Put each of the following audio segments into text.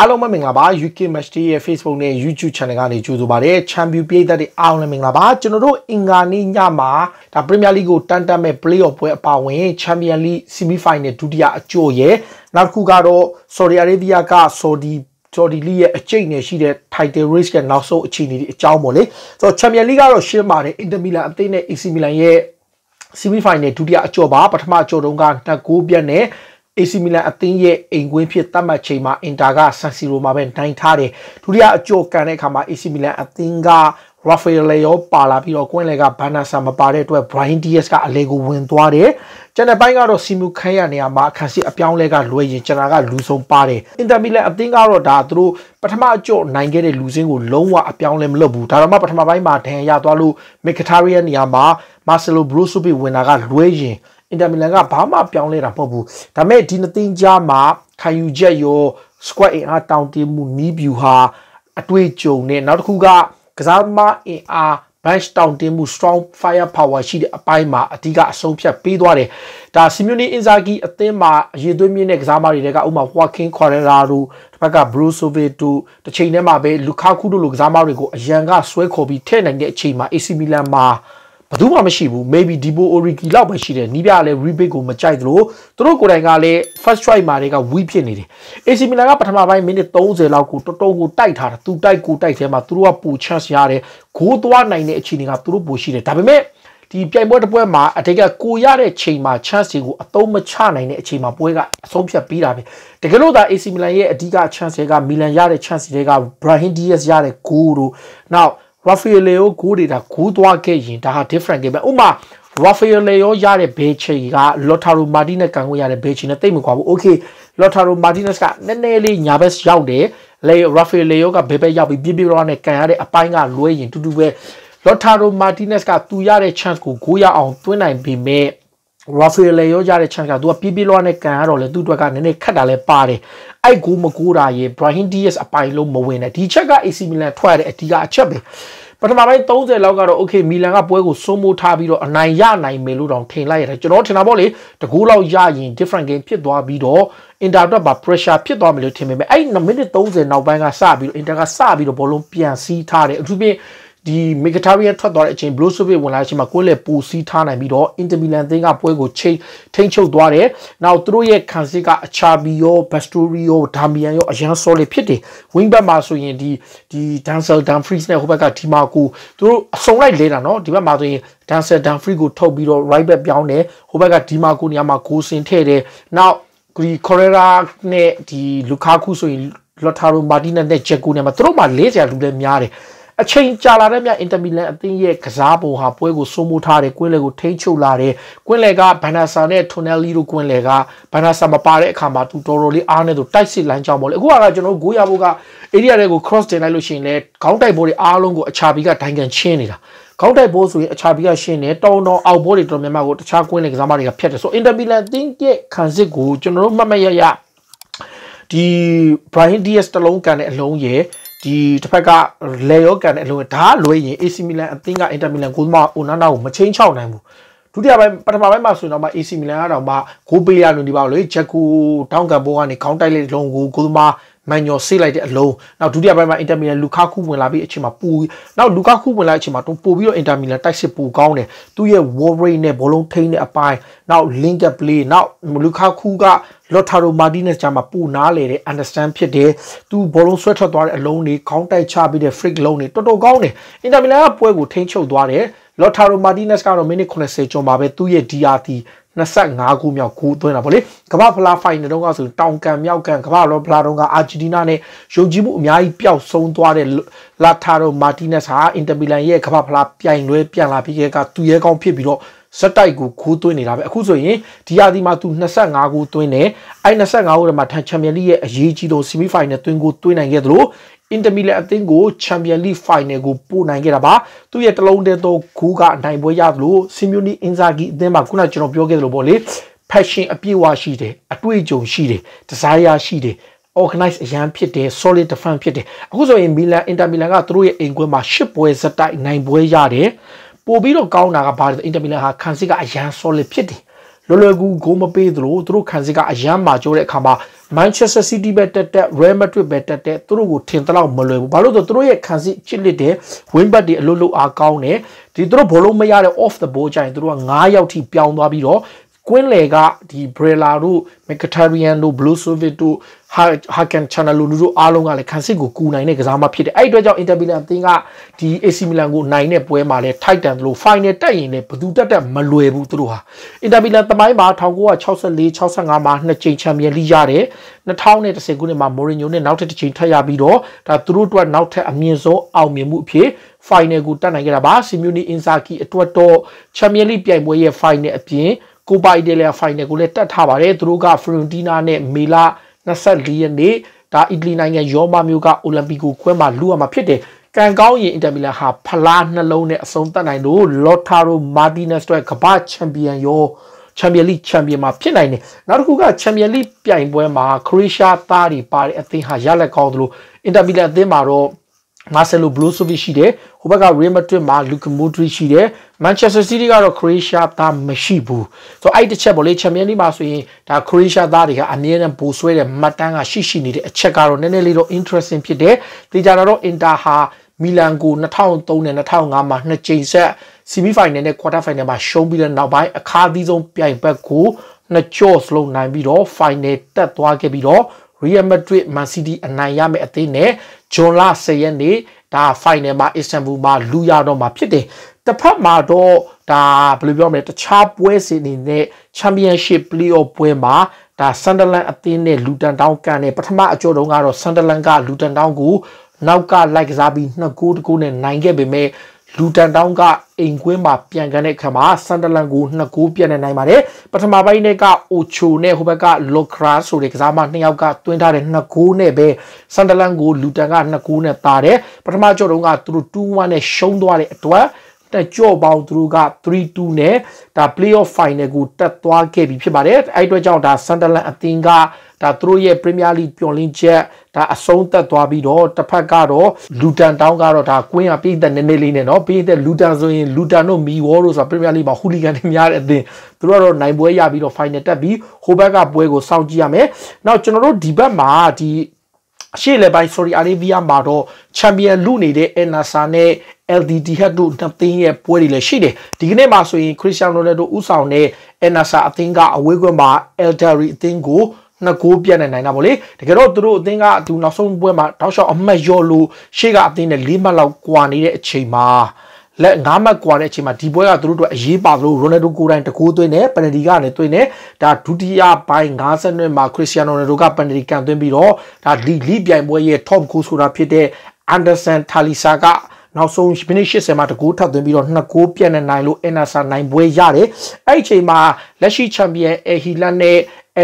အားလုံးပဲမင်္ဂလာပါ UK Match Day ရဲ့ Facebook နဲ့ YouTube Channel ကနေကြိုဆိုပါရစေ။ Champion ပြည်သက်တွေအားလုံးမင်္ဂလာပါ။ကျွန်တော်တို့အင်္ဂါနေ့ညမှာဒါ Premier League ကိုတန်တက်မဲ့ Playoff ပွဲအပါအဝင် Champion League Semi Final ဒုတိယအကျိုးရဲ့နောက်တစ်ခုကတော့ Saudi Arabia က Saudi ဂျော်ဒီလီရဲ့အကျိတ်နဲ့ရှိတဲ့ title race ရဲ့နောက်ဆုံးအခြေအနေဒီအကြောင်းပေါ့လေဆိုတော့ Champions League ကတော့ရှင်းပါတယ် Inter Milan အသင်းနဲ့ AC Milan ရဲ့ semi final ဒုတိယအကျော်ပါပထမအကျော်တုန်းက2ဂိုးပြတ်နဲ့ AC Milan အသင်းရဲ့အိမ်ကွင်းဖြစ်သတ်မှတ်ချိန်မှာ Inter က San Siro မှာပဲနိုင်ထားတယ်ဒုတိယအကြော်ကန်တဲ့အခါမှာ AC Milan အသင်းက Rafael Leo ပါလာပြီးတော့ကွင်းလေက Banasa မပါတဲ့အတွက် Brian Diaz ကအလဲကိုဝင်သွားတယ်ကျန်တဲ့ဘိုင်းကတော့စီမူခန့်ရနေရမှာအခန်းစီအပြောင်းလဲကလွယ်ရင်ကျွန်တော်ကလူဆုံးပါတယ်အင်တာမီလန်အသင်းကတော့ဒါသူတို့ပထမအကြော့နိုင်ခဲ့တဲ့လူစင်းကိုလုံးဝအပြောင်းလဲမလုပ်ဘူးဒါတော့မှပထမပိုင်းမှာဒဏ်ရာရသွားလို့မက်ကာတာရီရဲ့နေရာမှာမာဆယ်လိုဘရူဆိုပီဝင်တာကလွယ်ရင်အင်တာမီလန်ကဘာမှပြောင်းလဲတာမဟုတ်ဘူးဒါပေမဲ့ဒီနှစ်သင်းကြားမှာခံယူချက်ရော squad အင်အားတောင်းတင်းမှုနီးဗျူဟာအတွေ့အကြုံနဲ့နောက်တစ်ခုကကစားသမားအင်အား bench တောင်းတင်းမှု strong fire power ရှိတဲ့အပိုင်းမှာအဓိကအဆုံးဖြတ်ပေးသွားတယ်။ဒါ Simone Inzaghi အသင်းမှာအရေးသွေးမြင့်တဲ့ကစားသမားတွေကဥပမာ Joaquin Correa တို့တစ်ဖက်က Bruce Soveto တစ်ချိန်တည်းမှာပဲ Lukaku တို့လိုကစားသမားတွေကိုအရန်ကဆွဲခေါ်ပြီးထည့်နိုင်တဲ့အချိန်မှာ AC Milan မှာဘသူမှမရှိဘူး maybe Debo Origi လောက်ပဲရှိတယ်နီးပြလည်း rebate ကိုမကြိုက်သလိုသူတို့ကိုယ်တိုင်ကလည်း first strike မှာတွေက weak ဖြစ်နေတယ် AC Milan ကပထမပိုင်းမိနစ်30လောက်ကိုတော်တော်ကိုတိုက်ထားတယ်သူတိုက်ကိုတိုက်ထဲမှာသူတို့ကပူ chance ရတယ်ဂိုးသွားနိုင်တဲ့အခြေအနေကသူတို့ပူရှိတယ်ဒါပေမဲ့ဒီပြိုင်ပွဲတစ်ပွဲမှာအတိတ်ကကိုရတဲ့ချိန်မှာ chance တွေကိုအသုံးမချနိုင်တဲ့အချိန်မှာပွဲကအဆုံးဖြတ်ပေးတာပဲတကယ်လို့သာ AC Milan ရဲ့အဓိက chance တွေက Milan ရတဲ့ chance တွေက Brahim Diaz ရတဲ့ဂိုးတို့နောက် Rafael Leo ဂိုးတွေဒါဂိုးသွားခဲ့ရင်ဒါဟာ different game ပဲဥမာ Rafael Leo ရတဲ့ဘေးချီက Lautaro Martinez ကန်ကိုရတဲ့ဘေးချီနဲ့တိတ်မကွာဘူး Okay Lautaro Martinez ကနည်းနည်းလေးညာဘက်ရောက်တယ်လေ Rafael Leo ကဘေးဘက်ရောက်ပြီးပြပြတော့နဲ့ကန်ရတဲ့အပိုင်းကလွဲရင်တူတူပဲ Lautaro Martinez ကသူရတဲ့ chance ကိုဂိုးရအောင်တွင်းနိုင်ပေမဲ့ Rafael လဲရောကြတဲ့ chance ကသူကပြီးပြီးလောနဲ့ကန်ရတော့လေသူ့အတွက်ကနည်းနည်းခက်တာလဲပါတယ်အဲ့ဂိုးမကိုးတာရေ Brahim Diaz အပိုင်လုံးမဝင်နဲ့ဒီချက်က AC Milan ထွက်ရတဲ့အဓိကအချက်ပဲပထမပိုင်း30လောက်ကတော့ okay မီလန်ကပွဲကိုစိုးမိုးထားပြီးတော့အနိုင်ရနိုင်မယ်လို့တောင်ထင်လိုက်ရတယ်ကျွန်တော်ထင်တာပေါ့လေတကူလောက်ရရင် different game ဖြစ်သွားပြီးတော့ Inter အတွက်ပါ pressure ဖြစ်သွားမယ်လို့ထင်ပေမဲ့အဲ့မိနစ်30နောက်ပိုင်းကစပြီးတော့ Inter ကစပြီးတော့ဘောလုံးပြန်စီးထားတယ်အထူးဖြင့်ဒီမီဂတာရီယာထွက်သွားတဲ့အချိန်ဘလူးဆိုဗစ်ဝင်လာတဲ့အချိန်မှာကိုယ်လည်းပူစီးထားနိုင်ပြီးတော့အင်တာမီလန်သင်းကပွဲကိုချိန်ထိန်းချုပ်သွားတယ်။နောက်သူတို့ရဲ့ခံစစ်ကအချာဘီယောဘက်စတိုရီယောဒါမီယန်ယောအရန်ဆော်လီဖြစ်တယ်။ wing back မှာဆိုရင်ဒီဒီဒန်ဆယ်ဒန်ဖရီးစ်နဲ့ဟိုဘက်ကဒီမာကိုသူတို့အစုံလိုက်လဲတာနော်ဒီဘက်မှာဆိုရင်ဒန်ဆယ်ဒန်ဖရီးကိုထုတ်ပြီးတော့ right back ပြောင်းတယ်ဟိုဘက်ကဒီမာကိုနေရာမှာဂိုးစင်ထည့်တယ်။နောက်ဂရီကိုရီရာနဲ့ဒီလူကာကူဆိုရင်လော်ထာရိုမာတီနက်နဲ့ဂျက်ကိုနဲ့မှာသူတို့မှာလေးစရာလူလည်းများတယ်။အချိန်ကြာလာတဲ့မြအင်တာမီလန်အသင်းရဲ့ကစားပုံဟာပွဲကိုစိုးမိုးထားတယ်ကွင်းလေကိုထိန်းချုပ်လာတယ်ကွင်းလေကဘန်နာဆာနဲ့ထိုနယ်လီတို့ကွင်းလေကဘန်နာဆာမပါတဲ့အခါမှာသူတော်တော်လေးအားနဲ့သူတိုက်စစ်လမ်းကြောင်းပေါ့လေအခုကကျွန်တော်တို့ဂိုးရဖို့က area တွေကို cross တင်လိုက်လို့ရှိရင်လည်းခေါင်းတိုက်ဘောတွေအားလုံးကိုအချာပီကဒိုင်ကန်ချင်းနေတာခေါက်တိုက်ဘိုးဆိုရင်အခြားပြီးကရှင်းတယ်တောင်းတောင်းအောက်ဘိုးတွေတော်များများကိုတခြားကွင်းလေကစားမတွေကဖျက်တယ်ဆိုအင်တာမီလန်သင်းရဲ့ခံစစ်ကိုကျွန်တော်တို့မှတ်မှတ်ရရဒီ Brian Diaz တလုံးကန်တဲ့အလုံးရဲ့ဒီတစ်ဖက်ကလေရောကန်တဲ့အလုံးဒါလွေရင် AC Milan အသင်းက Inter Milan ကိုမှအိုနာနာကိုမချင်းချောက်နိုင်ဘူးဒုတိယပိုင်းပထမပိုင်းမှာဆိုရင်တော့မှ AC Milan ကတော့မှဂိုးပေးရလို့ဒီပါလို့ဂျက်ကူတောင်းကန်ဘောကနေခေါင်းတိုက်လိုက်လုံးကိုကိုသမားမန်ညောဆေးလိုက်တဲ့အလုံးနောက်ဒုတိယပိုင်းမှာအင်တာမီလန်လူကာကူဝင်လာပြီးအချိန်မှာပူနောက်လူကာကူဝင်လာတဲ့အချိန်မှာတွန်းပို့ပြီးတော့အင်တာမီလန်တိုက်စစ်ပူကောင်းတယ်သူရဲ့ wall rate နဲ့ဘောလုံးထိန်းတဲ့အပိုင်းနောက် link up play နောက်လူကာကူကလော်တာရိုမာတီနက်ကြာမှာပူနားလေတဲ့ understand ဖြစ်တယ်သူဘောလုံးဆွဲထွက်သွားတဲ့အလုံးတွေခေါင်းတိုက်ချပြီးတဲ့ freak လုံးတွေတော်တော်ကောင်းတယ်အင်တာမီလန်ကပွဲကိုထိန်းချုပ်သွားတယ်လော်တာရိုမာတီနက်ကတော့မိနစ်80ကျော်မှာပဲသူ့ရဲ့ DRT 25ခုမြောက်ဂိုးသွင်းတာပေါ့လေကမ္ဘာဖလားဖိုင်နယ်တုန်းကဆိုတောင်ကန်မြောက်ကန်ကမ္ဘာလောဖလားတုန်းကအာဂျင်တီးနားနဲ့ယုံကြည်မှုအများကြီးပျောက်ဆုံးသွားတဲ့လာတာရိုမာတီနက်စ်ဟာအင်တာမီလန်ရဲ့ကမ္ဘာဖလားပြိုင်လွဲပြန်လာပြီးခဲ့ကသူရဲကောင်းဖြစ်ပြီးတော့စက်တိုက်ကိုခိုးသွင်းနေတာပဲအခုဆိုရင်ဒီရာသီမှာသူ25ကိုသွင်းတယ်အဲ့25ကိုတမှာထန်ချန်ပီယံလိရဲ့အရေးကြီးဆုံးဆီမီဖိုင်နယ်သွင်းကိုသွင်းနိုင်ခဲ့သလိုအင်တာမီလန်အသင်းကိုချန်ပီယံလိဖိုင်နယ်ကိုပို့နိုင်ခဲ့တာပါသူရဲ့တလုံးတည်းသောဂိုးကအနိုင်ပွဲရသလိုဆီမီယိုနီအင်ဇာဂီအသင်းမှာခုနကျွန်တော်ပြောခဲ့သလိုပေါ့လေ passion အပြည့်အဝရှိတယ်အတွေ့အကြုံရှိတယ် desire ရှိတယ် organize အရန်ဖြစ်တယ် solid defense ဖြစ်တယ်အခုဆိုရင် Milan Inter Milan ကသူတို့ရဲ့အိမ်ကွင်းမှာ10ပွဲစက်တိုက်နိုင်ပွဲရတယ်ပို့ပြီးတော့ကောင်းတာကဘာလဲအင်တာမီလန်ဟာခံစစ်ကအရန် solid ဖြစ်တယ်လွယ်လွယ်ကူဂိုးမပေးသလိုသူတို့ခံစစ်ကအရန်မာကျိုးတဲ့အခါမှာ Manchester City ပဲတက်တက် Real Madrid ပဲတက်တက်သူတို့ကိုထင်သလောက်မလွယ်ဘူးဘာလို့လဲဆိုတော့သူတို့ရဲ့ခံစစ်ချစ်လစ်တဲ့ win back တွေအလုပ်လုပ်အားကောင်းတယ်ဒီသူတို့ဘောလုံးမရတဲ့ off the ball ကြရင်သူတို့က9ယောက်ထိပြောင်းသွားပြီးတော့ကွင်းလေကဒီ Brella တို့ Mkhitaryan တို့ Brozovic တို့ Hakan Çalhanoğlu တို့အားလုံးကလည်းခံစစ်ကိုကူနိုင်တဲ့ကစားမဖြစ်တယ်အဲ့အတွက်ကြောင့် Inter Milan အသင်းကဒီ AC Milan ကိုနိုင်တဲ့ပွဲမှာလည်း Titan လို့ Final တက်ရင်လည်းဘသူတက်တက်မလွယ်ဘူးသူတို့ဟာ Inter Milan သမိုင်းမှာ1964 65မှာနှစ်ကြိမ်ချန်ပီယံလိရတယ်2010ခုနှစ်မှာ Mourinho နဲ့နောက်ထပ်တစ်ကြိမ်ထပ်ရပြီးတော့ဒါသူတို့အတွက်နောက်ထပ်အမြင့်ဆုံးအောင်မြင်မှုအဖြစ် Final ကိုတက်နိုင်ခဲ့တာပါ Simone Inzaghi အတွက်တော့ Champions League ပြိုင်ပွဲရဲ့ Final အပြင်ကိုပါအီတလီယာဖိုင်နယ်ကိုလည်းတက်ထားပါတယ်သူတို့ကဖရွန်တီနာနဲ့မေလာ24ရက်နေ့ဒါအီတလီနိုင်ငံရောမမြို့ကအိုလံပီကိုခွဲမှာလူရမှာဖြစ်တယ်ကံကောင်းရင်အင်တာမီလန်ဟာဖလားနှလုံးနဲ့အဆုံးသတ်နိုင်လို့လော်တာရိုမာတီနက်စ်တို့ကမ္ဘာချန်ပီယံရောချန်ပီယံလိချန်ပီယံမှာဖြစ်နိုင်တယ်နောက်တစ်ခုကချန်ပီယံလိပြိုင်ပွဲမှာခရိုရှားသားတွေပါတဲ့အသင်းဟာရလက်ကောင်းသလိုအင်တာမီလန်အသင်းမှာတော့ Marcelo Brozovic ရှိတယ်ဟိုဘက်က Real Madrid မှာ Luka Modric ရှိတယ် Manchester City ကတော့ Croatia သားမရှိဘူးဆိုတော့အဲ့တစ်ချက်ပေါ့လေ Champions League မှာဆိုရင်ဒါ Croatia သားတွေကအမြဲတမ်းပိုဆွဲတဲ့မှတ်တမ်းကရှိရှိနေတဲ့အချက်ကတော့နည်းနည်းလေးတော့ interesting ဖြစ်တယ်တေချာတော့ Inter ဟာမီလန်ကို2003နဲ့2005မှာနှစ်ကြိမ်ဆက် semi final နဲ့ quarter final မှာရှုံးပြီးတဲ့နောက်ပိုင်းအခါသီးဆုံးပြိုင်ဘက်ကိုနှစ်ကြော့စလုံးနိုင်ပြီးတော့ final တက်သွားခဲ့ပြီးတော့ Real Madrid Man City အနိုင်ရမယ့်အသင်းနဲ့ဂျွန်လ10ရက်နေ့ဒါ final မှာ Istanbul မှာလူရတော့မှာဖြစ်တယ်တစ်ဖက်မှာတော့ဒါဘယ်လိုပြောမလဲတခြားပွဲစဉ်တွေနဲ့ Championship Playoff ပွဲမှာဒါ Sunderland အသင်းနဲ့ Luton Town ကန်နဲ့ပထမအကြောတုန်းကတော့ Sunderland က Luton Town ကိုနောက်ကလိုက်ကစားပြီး2ဂိုးတကူနဲ့နိုင်ခဲ့ပေမဲ့လူတန်တောင်းကအိမ်ကွင်းမှာပြန်ကန်တဲ့အခါမှာဆန်ဒလန်ကို2ဂိုးပြန်နေနိုင်ပါတယ်ပထမပိုင်းနဲ့ကအိုချိုနဲ့ဟိုဘက်ကလော့ခရာဆိုတဲ့ကစားမ2ယောက်ကတွင်းထားတဲ့2ဂိုးနဲ့ပဲဆန်ဒလန်ကိုလူတန်က2ဂိုးနဲ့တာတယ်ပထမကြော့တုန်းကသူတို့2-1နဲ့ရှုံးသွားတဲ့အတွက်တက်ကြော့ပေါင်းသူတို့က3-2နဲ့ဒါ playoff final ကိုတက်သွားခဲ့ပြီဖြစ်ပါတယ်အဲ့အတွက်ကြောင့်ဒါ Sunderland အသင်းကဒါသူတို့ရဲ့ Premier League ပျော်လင်းချက်ဒါအဆုံးသက်သွားပြီးတော့တစ်ဖက်ကတော့လူတန်တောင်းကတော့ဒါကွင်းကပြည်သက်နည်းနည်းလေးနဲ့နော်ပြည်သက်လူတန်ဆိုရင်လူတန်တို့မီဝေါ်တို့ဆိုတာ Premier League မှာဟူလီဂန်တွေများတဲ့အသင်းသူတို့ကတော့နိုင်ပွဲရပြီးတော့ final တက်ပြီးဟိုဘက်ကပွဲကိုစောင့်ကြည့်ရမယ်။နောက်ကျွန်တော်တို့ဒီဘက်မှာဒီအရှိလေပိုင်း sorry Arabia မှာတော့ champion လုနေတဲ့ Enasa နဲ့ LDD ဟတ်တို့နှစ်သင်းရဲ့ပွဲတွေလည်းရှိတယ်ဒီကနေ့မှာဆိုရင် Cristiano Ronaldo ဥဆောင်တဲ့ Enasa အသင်းကအဝေးကွင်းမှာ Eldari အသင်းကိုနှစ်ဂိုးပြတ်နေနိုင်တာပေါ့လေတကယ်တော့သူတို့အသင်းကသူနောက်ဆုံးပွဲမှာတောက်လျှောက်အမှတ်ရောလို့ရှေ့ကအသင်းနဲ့၄မှတ်လောက်ကွာနေတဲ့အချိန်မှာလက်ငါးမှတ်ကွာတဲ့အချိန်မှာဒီပွဲကသူတို့အတွက်အရေးပါသလိုရိုနယ်ဒိုကိုယ်တိုင်တကူသွင်းတယ်ပန်နဒီကလည်းသွင်းတယ်ဒါဒုတိယပိုင်း50နှစ်မှာခရစ္စတီယာနိုရိုနယ်ဒိုကပန်နဒီကန်သွင်းပြီးတော့ဒါလီလီပြိုင်ပွဲရဲ့ top goal ဆိုတာဖြစ်တဲ့အန်ဒါဆန်ထာလီဆာကနောက်ဆုံးမိနစ်80မှာတကူထပ်သွင်းပြီးတော့2ဂိုးပြတ်နေနိုင်လို့အင်နာဆာနိုင်ပွဲရတယ်အဲ့ဒီအချိန်မှာလက်ရှိချန်ပီယံအဟီလန်နဲ့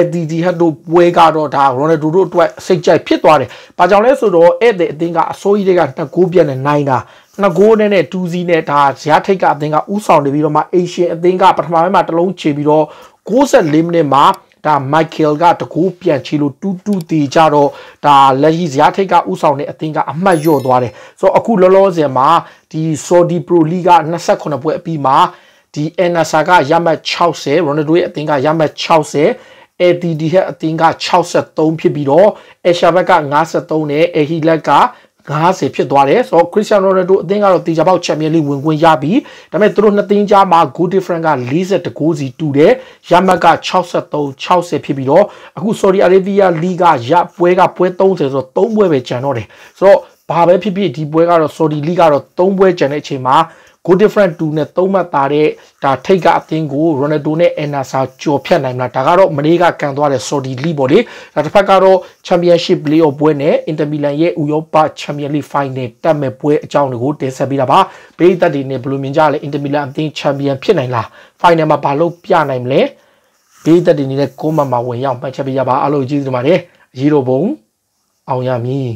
Etihad တို့ပွဲကတော့ဒါရော်နယ်ဒိုတို့အတွက်စိတ်ကြိုက်ဖြစ်သွားတယ်။ဘာကြောင့်လဲဆိုတော့ဧည့်သည်အသင်းကအစိုးရတွေကနှစ်ဂိုးပြတ်နဲ့နိုင်တာနှစ်ဂိုးနဲ့နဲ့2စီးနဲ့ဒါဇယားထိတ်ကအသင်းကဥဆောင်နေပြီးတော့မှအေရှင်အသင်းကပထမပိုင်းမှာတလုံးချေပြီးတော့64မိနစ်မှာဒါမိုက်ကယ်ကတကူပြန်ချီလို့တူးတူးတီကြတော့ဒါလက်ရှိဇယားထိတ်ကဥဆောင်တဲ့အသင်းကအမှတ်လျော့သွားတယ်။ဆိုတော့အခုလောလောဆယ်မှာဒီ Saudi Pro League က28ပွဲအပြီးမှာဒီ Enasa ကရမှတ်60 Ronaldo ရဲ့အသင်းကရမှတ်60 ATDH အသင်းက63ဖြစ်ပြီးတော့အရှာဘက်က53နဲ့အဟီလက်က90ဖြစ်သွားတယ်ဆိုတော့ Cristiano Ronaldo အသင်းကတော့တေချာပေါက် Champions League ဝင်ခွင့်ရပြီဒါပေမဲ့သူတို့နှစ်သင်းကြားမှာ goal difference က42ဂိုးစီတူတယ်ရမတ်က63 60ဖြစ်ပြီးတော့အခု Saudi Arabia League ကရပွဲကပွဲ30ဆိုတော့3ပွဲပဲကျန်တော့တယ်ဆိုတော့ဘာပဲဖြစ်ဖြစ်ဒီပွဲကတော့ Saudi League ကတော့3ပွဲကျန်တဲ့အချိန်မှာ go different 2နဲ့၃မှတ်သားတဲ့ဒါထိတ်ကအသင်းကို Ronaldo နဲ့ Enasa ကျော်ဖြတ်နိုင်မလားဒါကတော့မနေ့ကကန်သွားတဲ့ Saudi League ပေါ့လေဒါတစ်ဖက်ကတော့ Championship Playoff ပွဲနဲ့ Inter Milan ရဲ့ Europa Champions League Final တက်မဲ့ပွဲအကြောင်းတွေကိုတင်ဆက်ပေးတာပါပရိသတ်တွေနဲ့ဘယ်လိုမြင်ကြလဲ Inter Milan အသင်း Champion ဖြစ်နိုင်လား Final မှာဘာလို့ပြနိုင်မလဲပရိသတ်တွေနဲ့ကိုမမှာဝင်ရောက်မှတ်ချက်ပေးကြပါအားလုံးကျေးဇူးတင်ပါတယ်အရေးတော်ပုံအောင်ရမည်